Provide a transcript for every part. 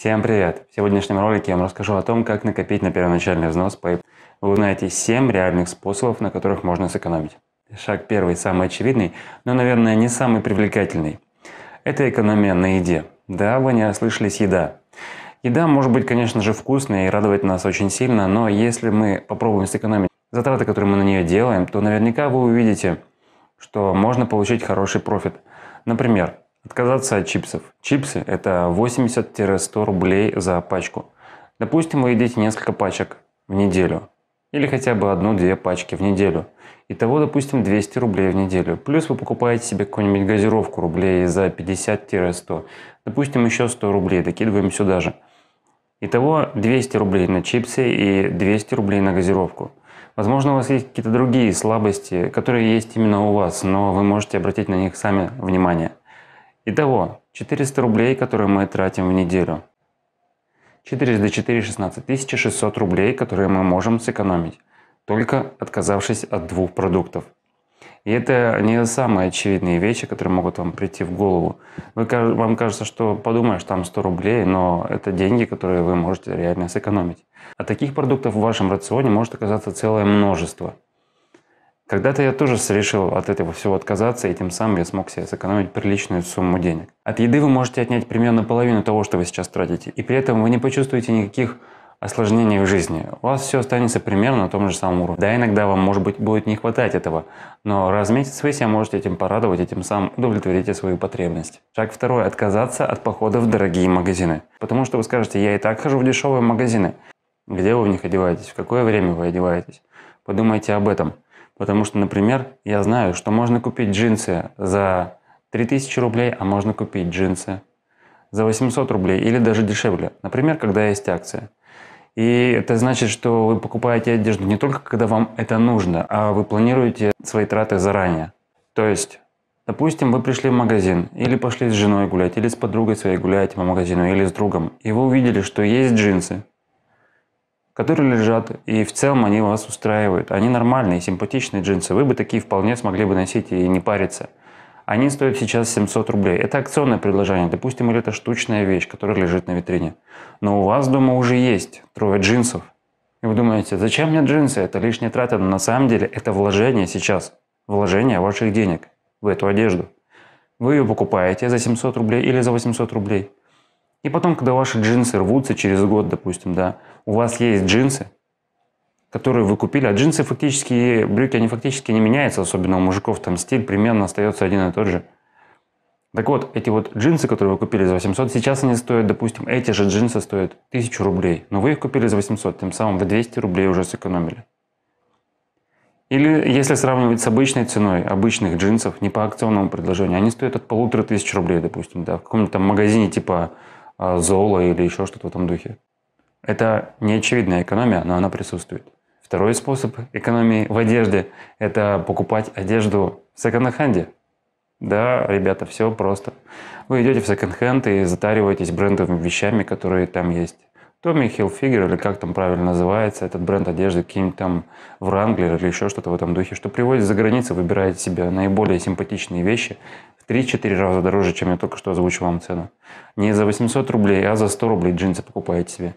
Всем привет! В сегодняшнем ролике я вам расскажу о том, как накопить на первоначальный взнос Pay. Вы узнаете 7 реальных способов, на которых можно сэкономить. Шаг первый, самый очевидный, но, наверное, не самый привлекательный. Это экономия на еде. Да, вы не ослышались, еда. Еда может быть, конечно же, вкусная и радовать нас очень сильно, но если мы попробуем сэкономить затраты, которые мы на нее делаем, то наверняка вы увидите, что можно получить хороший профит. Например, Отказаться от чипсов. Чипсы – это 80-100 рублей за пачку. Допустим, вы едите несколько пачек в неделю. Или хотя бы одну-две пачки в неделю. Итого, допустим, 200 рублей в неделю. Плюс вы покупаете себе какую-нибудь газировку рублей за 50-100. Допустим, еще 100 рублей. Докидываем сюда же. Итого 200 рублей на чипсы и 200 рублей на газировку. Возможно, у вас есть какие-то другие слабости, которые есть именно у вас, но вы можете обратить на них сами внимание. Итого 400 рублей, которые мы тратим в неделю. 4 до 4 – 16 600 рублей, которые мы можем сэкономить, только отказавшись от двух продуктов. И это не самые очевидные вещи, которые могут вам прийти в голову. Вы, вам кажется, что подумаешь, там 100 рублей, но это деньги, которые вы можете реально сэкономить. А таких продуктов в вашем рационе может оказаться целое множество – когда-то я тоже решил от этого всего отказаться, и тем самым я смог себе сэкономить приличную сумму денег. От еды вы можете отнять примерно половину того, что вы сейчас тратите, и при этом вы не почувствуете никаких осложнений в жизни. У вас все останется примерно на том же самом уровне. Да, иногда вам, может быть, будет не хватать этого, но раз в месяц вы себя можете этим порадовать, и тем самым удовлетворите свою потребность. Шаг второй – отказаться от похода в дорогие магазины. Потому что вы скажете, я и так хожу в дешевые магазины. Где вы в них одеваетесь? В какое время вы одеваетесь? Подумайте об этом. Потому что, например, я знаю, что можно купить джинсы за 3000 рублей, а можно купить джинсы за 800 рублей или даже дешевле. Например, когда есть акция. И это значит, что вы покупаете одежду не только когда вам это нужно, а вы планируете свои траты заранее. То есть, допустим, вы пришли в магазин или пошли с женой гулять, или с подругой своей гулять по магазину, или с другом, и вы увидели, что есть джинсы, которые лежат, и в целом они вас устраивают. Они нормальные, симпатичные джинсы. Вы бы такие вполне смогли бы носить и не париться. Они стоят сейчас 700 рублей. Это акционное предложение, допустим, или это штучная вещь, которая лежит на витрине. Но у вас дома уже есть трое джинсов. И вы думаете, зачем мне джинсы? Это лишняя трата. Но на самом деле это вложение сейчас. Вложение ваших денег в эту одежду. Вы ее покупаете за 700 рублей или за 800 рублей. И потом, когда ваши джинсы рвутся через год, допустим, да, у вас есть джинсы, которые вы купили, а джинсы фактически, брюки, они фактически не меняются, особенно у мужиков, там стиль примерно остается один и тот же. Так вот, эти вот джинсы, которые вы купили за 800, сейчас они стоят, допустим, эти же джинсы стоят 1000 рублей, но вы их купили за 800, тем самым вы 200 рублей уже сэкономили. Или если сравнивать с обычной ценой обычных джинсов, не по акционному предложению, они стоят от полутора тысяч рублей, допустим, да, в каком-нибудь там магазине типа а, Зола или еще что-то в этом духе. Это неочевидная экономия, но она присутствует. Второй способ экономии в одежде – это покупать одежду в секонд-хенде. Да, ребята, все просто. Вы идете в секонд-хенд и затариваетесь брендовыми вещами, которые там есть. Томми Хилфигер, или как там правильно называется, этот бренд одежды, каким там Вранглер или еще что-то в этом духе, что приводит за границу, выбирает себе наиболее симпатичные вещи в 3-4 раза дороже, чем я только что озвучил вам цену. Не за 800 рублей, а за 100 рублей джинсы покупаете себе.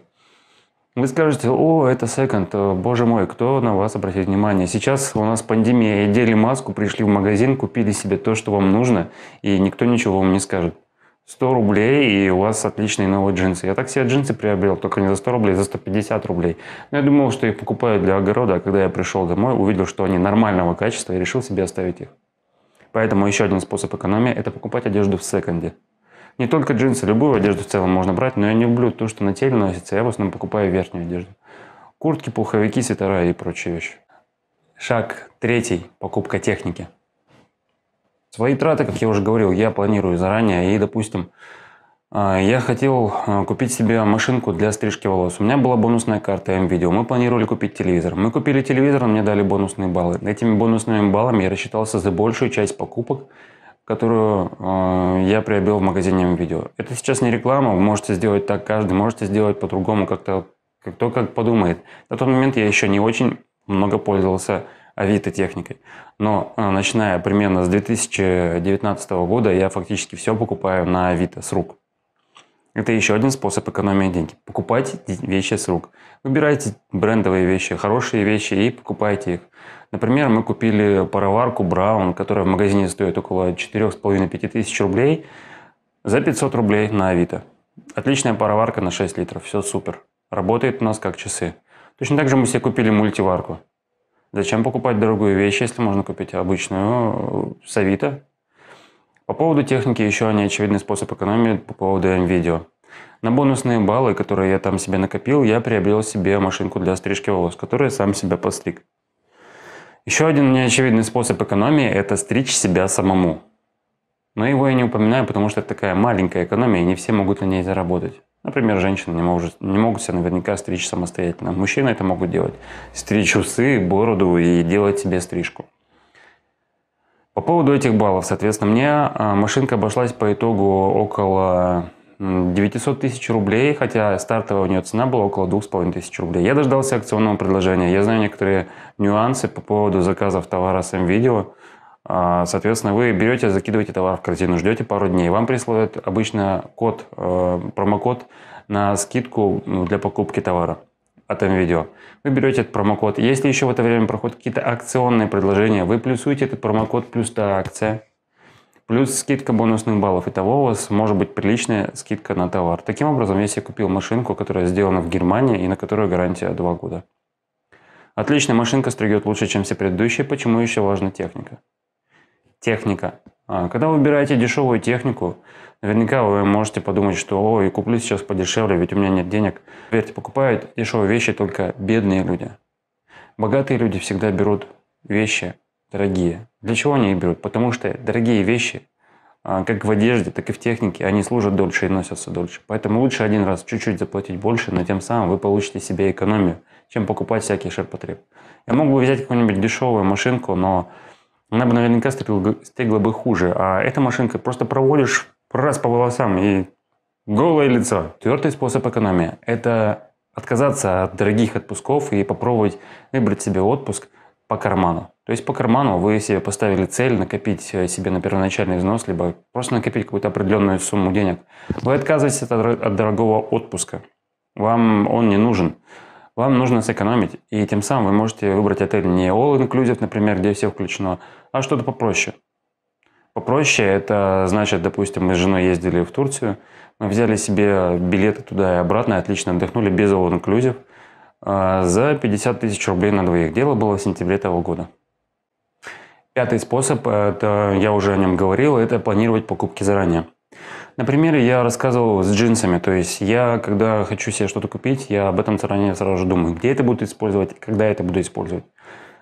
Вы скажете, о, это секонд, э, боже мой, кто на вас обратит внимание? Сейчас у нас пандемия, одели маску, пришли в магазин, купили себе то, что вам нужно, и никто ничего вам не скажет. 100 рублей, и у вас отличные новые джинсы. Я так себе джинсы приобрел, только не за 100 рублей, за 150 рублей. Но я думал, что их покупаю для огорода, а когда я пришел домой, увидел, что они нормального качества и решил себе оставить их. Поэтому еще один способ экономии – это покупать одежду в секонде. Не только джинсы, любую одежду в целом можно брать, но я не люблю то, что на теле носится, я в основном покупаю верхнюю одежду. Куртки, пуховики, свитера и прочие вещи. Шаг третий – покупка техники. Свои траты, как я уже говорил, я планирую заранее. И, допустим, а, я хотел а, купить себе машинку для стрижки волос. У меня была бонусная карта М-видео. Мы планировали купить телевизор. Мы купили телевизор, мне дали бонусные баллы. Этими бонусными баллами я рассчитался за большую часть покупок, которую а, я приобрел в магазине М-видео. Это сейчас не реклама, вы можете сделать так каждый, можете сделать по-другому, как-то кто как подумает. На тот момент я еще не очень много пользовался авито техникой. Но э, начиная примерно с 2019 года я фактически все покупаю на авито с рук. Это еще один способ экономии денег. Покупайте вещи с рук. Выбирайте брендовые вещи, хорошие вещи и покупайте их. Например, мы купили пароварку Браун, которая в магазине стоит около 4,5-5 тысяч рублей, за 500 рублей на Авито. Отличная пароварка на 6 литров, все супер. Работает у нас как часы. Точно так же мы себе купили мультиварку. Зачем покупать дорогую вещь, если можно купить обычную э, с Авито? По поводу техники еще неочевидный способ экономии по поводу М-видео. На бонусные баллы, которые я там себе накопил, я приобрел себе машинку для стрижки волос, которую сам себя постриг. Еще один неочевидный способ экономии – это стричь себя самому. Но его я не упоминаю, потому что это такая маленькая экономия, и не все могут на ней заработать. Например, женщины не, могут, не могут себя наверняка стричь самостоятельно. Мужчины это могут делать. Стричь усы, бороду и делать себе стрижку. По поводу этих баллов, соответственно, мне а, машинка обошлась по итогу около 900 тысяч рублей, хотя стартовая у нее цена была около 2500 рублей. Я дождался акционного предложения. Я знаю некоторые нюансы по поводу заказов товара с видео а, соответственно, вы берете, закидываете товар в корзину, ждете пару дней. Вам присылают обычно код, э, промокод на скидку ну, для покупки товара от видео. Вы берете этот промокод. Если еще в это время проходят какие-то акционные предложения, вы плюсуете этот промокод плюс та акция, плюс скидка бонусных баллов. Итого у вас может быть приличная скидка на товар. Таким образом, если я купил машинку, которая сделана в Германии и на которую гарантия 2 года. Отличная машинка стригет лучше, чем все предыдущие. Почему еще важна техника? техника. А, когда вы выбираете дешевую технику, наверняка вы можете подумать, что ой, куплю сейчас подешевле, ведь у меня нет денег». Верьте, покупают дешевые вещи только бедные люди. Богатые люди всегда берут вещи дорогие. Для чего они их берут? Потому что дорогие вещи, а, как в одежде, так и в технике, они служат дольше и носятся дольше. Поэтому лучше один раз чуть-чуть заплатить больше, но тем самым вы получите себе экономию, чем покупать всякий ширпотреб. Я мог бы взять какую-нибудь дешевую машинку, но она бы наверняка стегла, стегла бы хуже. А эта машинка просто проводишь раз по волосам и голое лицо. Четвертый способ экономии – это отказаться от дорогих отпусков и попробовать выбрать себе отпуск по карману. То есть по карману вы себе поставили цель накопить э, себе на первоначальный взнос, либо просто накопить какую-то определенную сумму денег. Вы отказываетесь от дорогого отпуска. Вам он не нужен вам нужно сэкономить, и тем самым вы можете выбрать отель не all-inclusive, например, где все включено, а что-то попроще. Попроще – это значит, допустим, мы с женой ездили в Турцию, мы взяли себе билеты туда и обратно, отлично отдохнули без all-inclusive а, за 50 тысяч рублей на двоих. Дело было в сентябре этого года. Пятый способ, это я уже о нем говорил, это планировать покупки заранее. На примере я рассказывал с джинсами, то есть я, когда хочу себе что-то купить, я об этом заранее сразу же думаю, где это буду использовать, когда это буду использовать.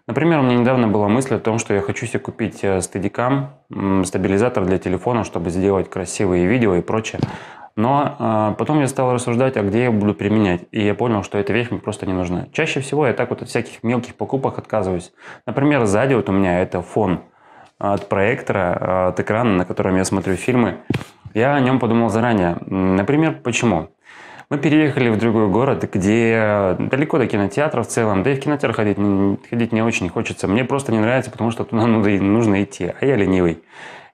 Например, у меня недавно была мысль о том, что я хочу себе купить э, стедикам, стабилизатор для телефона, чтобы сделать красивые видео и прочее. Но э, потом я стал рассуждать, а где я буду применять. И я понял, что эта вещь мне просто не нужна. Чаще всего я так вот от всяких мелких покупок отказываюсь. Например, сзади вот у меня это фон э, от проектора, э, от экрана, на котором я смотрю фильмы. Я о нем подумал заранее. Например, почему? Мы переехали в другой город, где далеко до кинотеатра в целом, да и в кинотеатр ходить, ходить не очень хочется. Мне просто не нравится, потому что туда нужно идти, а я ленивый.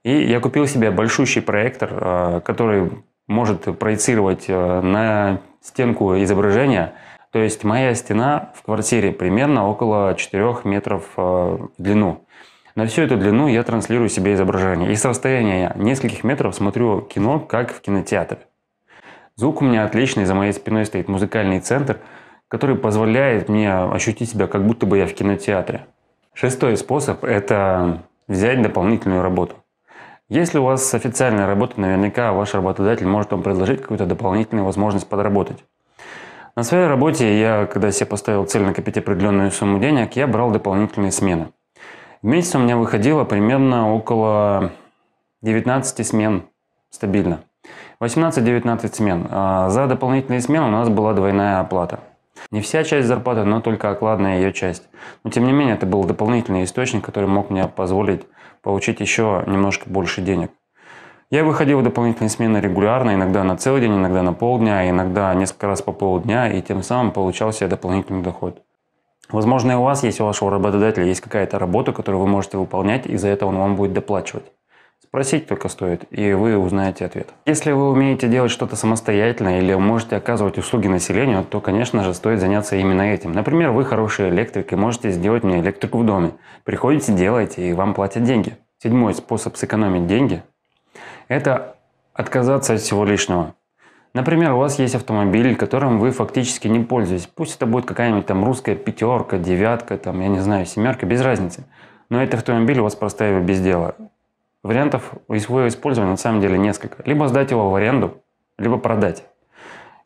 И я купил себе большущий проектор, э, который может проецировать э, на стенку изображения. То есть моя стена в квартире примерно около 4 метров э, в длину. На всю эту длину я транслирую себе изображение. И с расстояния нескольких метров смотрю кино, как в кинотеатре. Звук у меня отличный, за моей спиной стоит музыкальный центр, который позволяет мне ощутить себя, как будто бы я в кинотеатре. Шестой способ – это взять дополнительную работу. Если у вас официальная работа, наверняка ваш работодатель может вам предложить какую-то дополнительную возможность подработать. На своей работе я, когда себе поставил цель накопить определенную сумму денег, я брал дополнительные смены. В месяц у меня выходило примерно около 19 смен стабильно. 18-19 смен. А за дополнительные смены у нас была двойная оплата. Не вся часть зарплаты, но только окладная ее часть. Но тем не менее, это был дополнительный источник, который мог мне позволить получить еще немножко больше денег. Я выходил в дополнительные смены регулярно, иногда на целый день, иногда на полдня, иногда несколько раз по полдня, и тем самым получал себе дополнительный доход. Возможно, и у вас есть, у вашего работодателя есть какая-то работа, которую вы можете выполнять, и за это он вам будет доплачивать. Спросить только стоит, и вы узнаете ответ. Если вы умеете делать что-то самостоятельно или можете оказывать услуги населению, то, конечно же, стоит заняться именно этим. Например, вы хороший электрик и можете сделать мне электрику в доме. Приходите, делайте, и вам платят деньги. Седьмой способ сэкономить деньги – это отказаться от всего лишнего. Например, у вас есть автомобиль, которым вы фактически не пользуетесь. Пусть это будет какая-нибудь там русская пятерка, девятка, там, я не знаю, семерка, без разницы. Но этот автомобиль у вас простаивает без дела. Вариантов его использования на самом деле несколько. Либо сдать его в аренду, либо продать.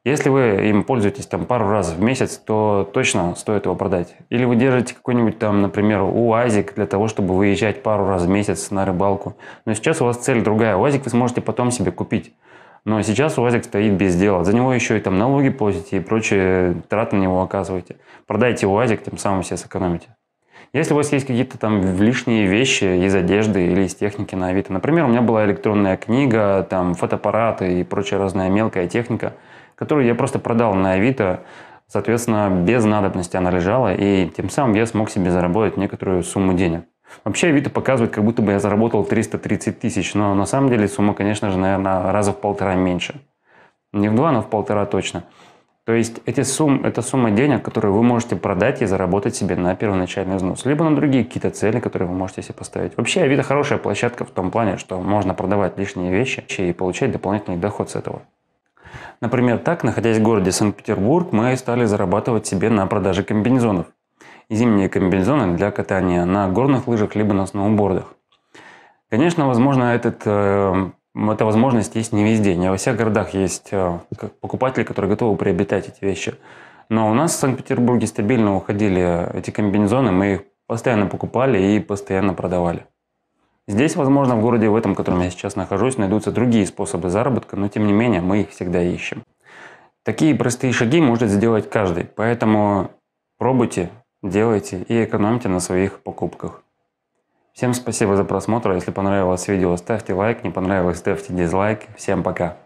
Если вы им пользуетесь там пару раз в месяц, то точно стоит его продать. Или вы держите какой-нибудь там, например, УАЗик для того, чтобы выезжать пару раз в месяц на рыбалку. Но сейчас у вас цель другая. УАЗик вы сможете потом себе купить. Но сейчас УАЗик стоит без дела. За него еще и там налоги платите и прочие траты на него оказываете. Продайте УАЗик, тем самым все сэкономите. Если у вас есть какие-то там лишние вещи из одежды или из техники на Авито. Например, у меня была электронная книга, там фотоаппараты и прочая разная мелкая техника, которую я просто продал на Авито. Соответственно, без надобности она лежала, и тем самым я смог себе заработать некоторую сумму денег. Вообще Авито показывает, как будто бы я заработал 330 тысяч, но на самом деле сумма, конечно же, наверное, раза в полтора меньше. Не в два, но в полтора точно. То есть эти сумм, это сумма денег, которую вы можете продать и заработать себе на первоначальный взнос, либо на другие какие-то цели, которые вы можете себе поставить. Вообще Авито хорошая площадка в том плане, что можно продавать лишние вещи и получать дополнительный доход с этого. Например, так, находясь в городе Санкт-Петербург, мы стали зарабатывать себе на продаже комбинезонов зимние комбинезоны для катания на горных лыжах либо на сноубордах. Конечно, возможно, этот, э, эта возможность есть не везде. Не во всех городах есть э, покупатели, которые готовы приобретать эти вещи. Но у нас в Санкт-Петербурге стабильно уходили эти комбинезоны, мы их постоянно покупали и постоянно продавали. Здесь, возможно, в городе, в этом, в котором я сейчас нахожусь, найдутся другие способы заработка, но тем не менее мы их всегда ищем. Такие простые шаги может сделать каждый, поэтому пробуйте, делайте и экономьте на своих покупках. Всем спасибо за просмотр, а если понравилось видео ставьте лайк, не понравилось ставьте дизлайк. Всем пока!